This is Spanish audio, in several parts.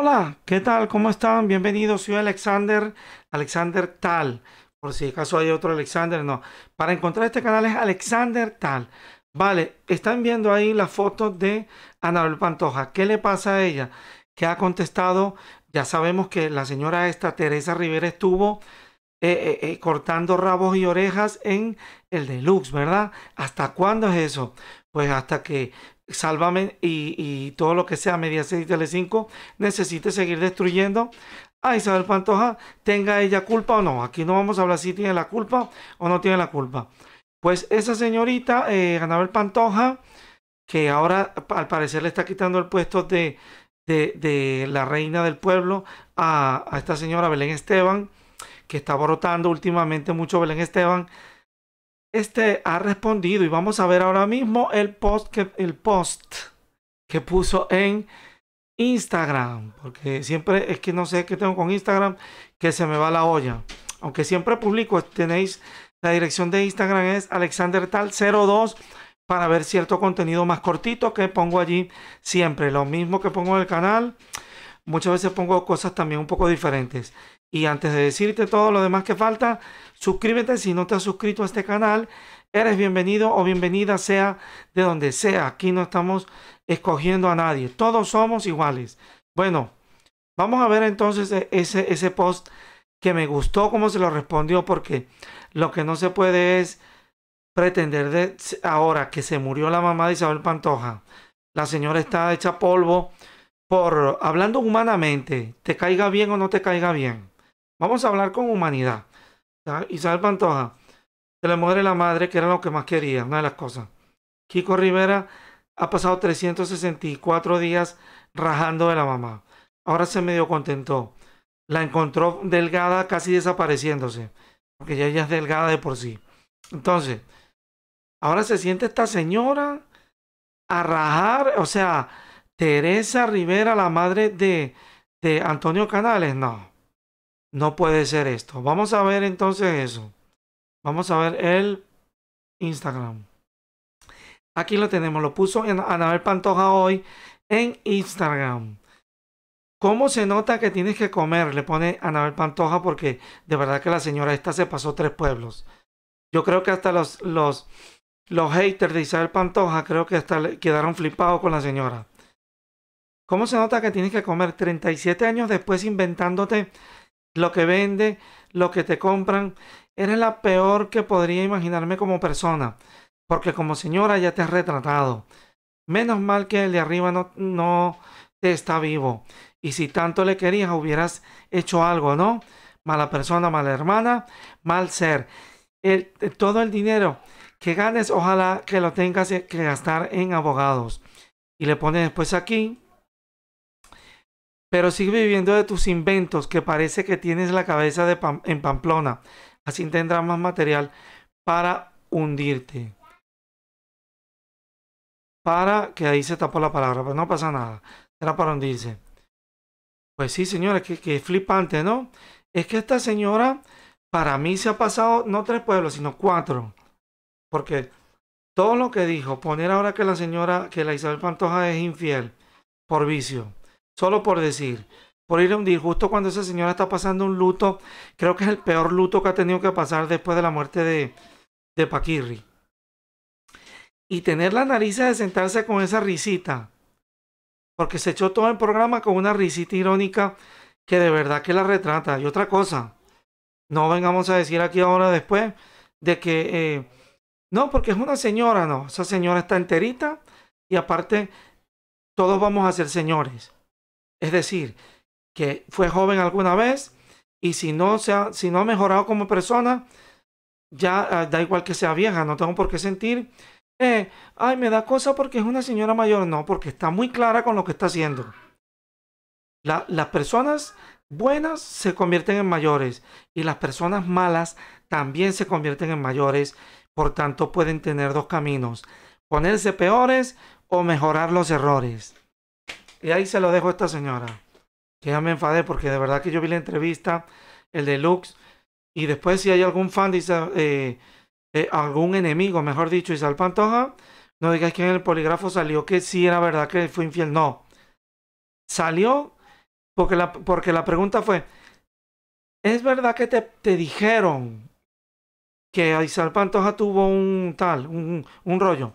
Hola, ¿qué tal? ¿Cómo están? Bienvenidos, soy Alexander, Alexander Tal. Por si acaso hay otro Alexander, no. Para encontrar este canal es Alexander Tal. Vale, están viendo ahí las fotos de Anabel Pantoja. ¿Qué le pasa a ella? ¿Qué ha contestado, ya sabemos que la señora esta Teresa Rivera estuvo eh, eh, eh, cortando rabos y orejas en el deluxe, ¿verdad? ¿Hasta cuándo es eso? Pues hasta que Sálvame y, todo lo que sea Mediaset y Telecinco necesite seguir destruyendo a ah, Isabel Pantoja, tenga ella culpa o no. Aquí no vamos a hablar si tiene la culpa o no tiene la culpa. Pues esa señorita, eh, Anabel Pantoja, que ahora al parecer le está quitando el puesto de, de, la reina del pueblo a, esta señora Belén Esteban, que está borotando últimamente mucho Belén Esteban este ha respondido y vamos a ver ahora mismo el post que, el post que puso en Instagram, porque siempre es que no sé qué tengo con Instagram, que se me va la olla. Aunque siempre publico, tenéis la dirección de Instagram es alexandertal02 para ver cierto contenido más cortito que pongo allí siempre. Lo mismo que pongo en el canal, muchas veces pongo cosas también un poco diferentes. Y antes de decirte todo lo demás que falta, suscríbete si no te has suscrito a este canal. Eres bienvenido o bienvenida sea de donde sea. Aquí no estamos escogiendo a nadie. Todos somos iguales. Bueno, vamos a ver entonces e-, ese, ese post que me gustó cómo se lo respondió porque lo que no se puede es pretender de ahora que se murió la mamá de Isabel Pantoja. La señora está hecha polvo por hablando humanamente, te caiga bien o no te caiga bien. Vamos a hablar con humanidad. Isabel Pantoja, la mujer de la madre, que era lo que más quería, una de las cosas. Kiko Rivera ha pasado 364 días rajando de la mamá. Ahora se medio contentó. La encontró delgada, casi desapareciéndose, porque ya ella es delgada de por sí. Entonces, ahora se siente esta señora a rajar, o sea, Teresa Rivera, la madre de, de Antonio Canales, no. No puede ser esto. Vamos a ver entonces eso. Vamos a ver el Instagram. Aquí lo tenemos. Lo puso Anabel Pantoja hoy en Instagram. ¿Cómo se nota que tienes que comer? Le pone Anabel Pantoja porque de verdad que la señora esta se pasó tres pueblos. Yo creo que hasta los, los, los haters de Isabel Pantoja creo que hasta quedaron flipados con la señora. ¿Cómo se nota que tienes que comer 37 años después inventándote lo que vende, lo que te compran. Eres la peor que podría imaginarme como persona, porque como señora ya te has retratado. Menos mal que el de arriba no, no te está vivo. Y si tanto le querías, hubieras hecho algo, ¿no? Mala persona, mala hermana, mal ser. El, todo el dinero que ganes, ojalá que lo tengas que gastar en abogados. Y le pones después aquí pero sigue viviendo de tus inventos, que parece que tienes la cabeza de en Pamplona. Así tendrás más material para hundirte. Para que ahí se tapó la palabra, pero pues no pasa nada. era para hundirse. Pues sí, señora, que, que flipante, ¿no? Es que esta señora, para mí se ha pasado no tres pueblos, sino cuatro. Porque todo lo que dijo, poner ahora que la señora, que la Isabel Pantoja es infiel por vicio Solo por decir, por ir a hundir, justo cuando esa señora está pasando un luto, creo que es el peor luto que ha tenido que pasar después de la muerte de, de Paquirri. Y tener la nariz de sentarse con esa risita, porque se echó todo el programa con una risita irónica que de verdad que la retrata. Y otra cosa, no vengamos a decir aquí ahora después de que... Eh, no, porque es una señora, no. Esa señora está enterita y aparte todos vamos a ser señores. Es decir, que fue joven alguna vez y si no, se ha, si no ha mejorado como persona, ya ah, da igual que sea vieja, no tengo por qué sentir, eh, ay, me da cosa porque es una señora mayor, no, porque está muy clara con lo que está haciendo. las personas buenas se convierten en mayores y las personas malas también se convierten en mayores, por tanto pueden tener dos caminos, ponerse peores o mejorar los errores. Y ahí se lo dejo a esta señora. Que ya me enfadé porque de verdad que yo vi la entrevista, el Lux Y después si hay algún fan de eh, eh, algún enemigo, mejor dicho, Isal Pantoja, no digas que en el polígrafo salió que sí era verdad que fue infiel. No. Salió porque la, porque la pregunta fue, ¿es verdad que te, te dijeron que Isabel Pantoja tuvo un tal, un, un rollo?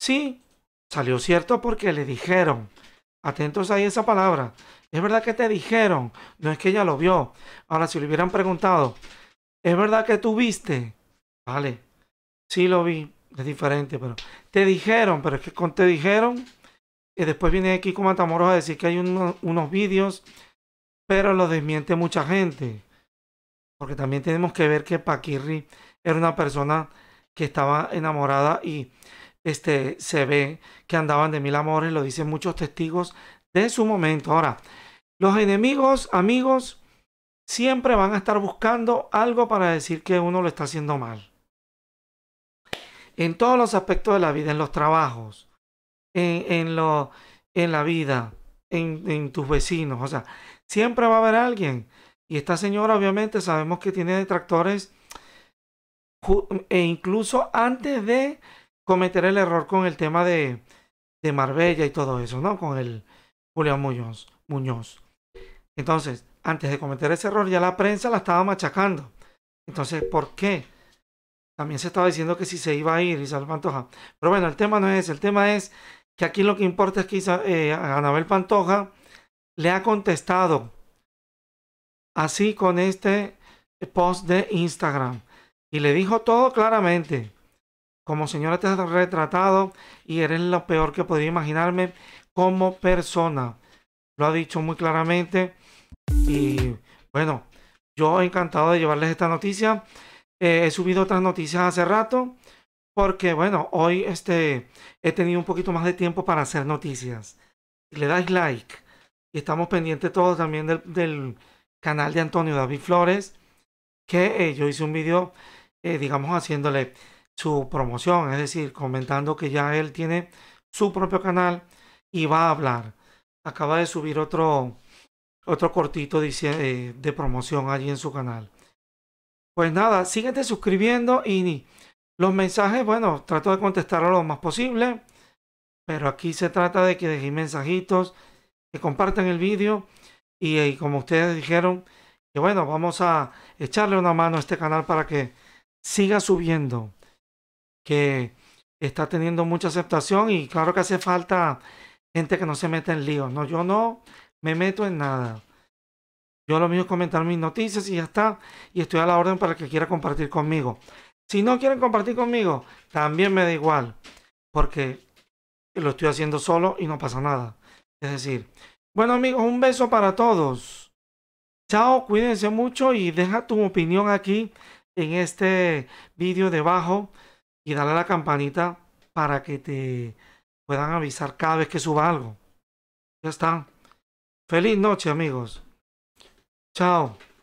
Sí, salió cierto porque le dijeron. Atentos ahí a esa palabra. Es verdad que te dijeron, no es que ella lo vio. Ahora, si le hubieran preguntado, ¿es verdad que tú viste? Vale, sí lo vi, es diferente, pero te dijeron, pero es que con te dijeron, y después viene aquí con Matamoros a decir que hay unos vídeos, pero lo desmiente mucha gente. Porque también tenemos que ver que Paquirri era una persona que estaba enamorada y este, se ve que andaban de mil amores, lo dicen muchos testigos de su momento. Ahora, los enemigos, amigos, siempre van a estar buscando algo para decir que uno lo está haciendo mal. En todos los aspectos de la vida, en los trabajos, en, en, lo, en la vida, en, en tus vecinos, o sea, siempre va a haber alguien. Y esta señora obviamente sabemos que tiene detractores e incluso antes de cometer el error con el tema de, de Marbella y todo eso, ¿no? Con el Julio Muñoz, Muñoz. Entonces, antes de cometer ese error, ya la prensa la estaba machacando. Entonces, ¿por qué? También se estaba diciendo que si se iba a ir Isabel Pantoja. Pero bueno, el tema no es El tema es que aquí lo que importa es que Isabel eh, Pantoja le ha contestado así con este post de Instagram. Y le dijo todo claramente. Como señora te has retratado y eres lo peor que podría imaginarme como persona. Lo ha dicho muy claramente. Y bueno, yo encantado de llevarles esta noticia. Eh, he subido otras noticias hace rato porque bueno, hoy este, he tenido un poquito más de tiempo para hacer noticias. Le dais like y estamos pendientes todos también del, canal de Antonio David Flores que eh, yo hice un video, eh, digamos, haciéndole su promoción, es decir, comentando que ya él tiene su propio canal y va a hablar. Acaba de subir otro, otro cortito de, eh, de promoción allí en su canal. Pues nada, síguete suscribiendo y los mensajes, bueno, trato de contestar lo más posible, pero aquí se trata de que dejen mensajitos, que compartan el vídeo y eh, como ustedes dijeron, que bueno, vamos a echarle una mano a este canal para que siga subiendo que está teniendo mucha aceptación y claro que hace falta gente que no se meta en líos. No, yo no me meto en nada. Yo lo mismo es comentar mis noticias y ya está. Y estoy a la orden para que quiera compartir conmigo. Si no quieren compartir conmigo, también me da igual. Porque lo estoy haciendo solo y no pasa nada. Es decir, bueno amigos, un beso para todos. Chao, cuídense mucho y deja tu opinión aquí en este vídeo debajo y dale a la campanita para que te puedan avisar cada vez que suba algo. Ya está. Feliz noche amigos. Chao.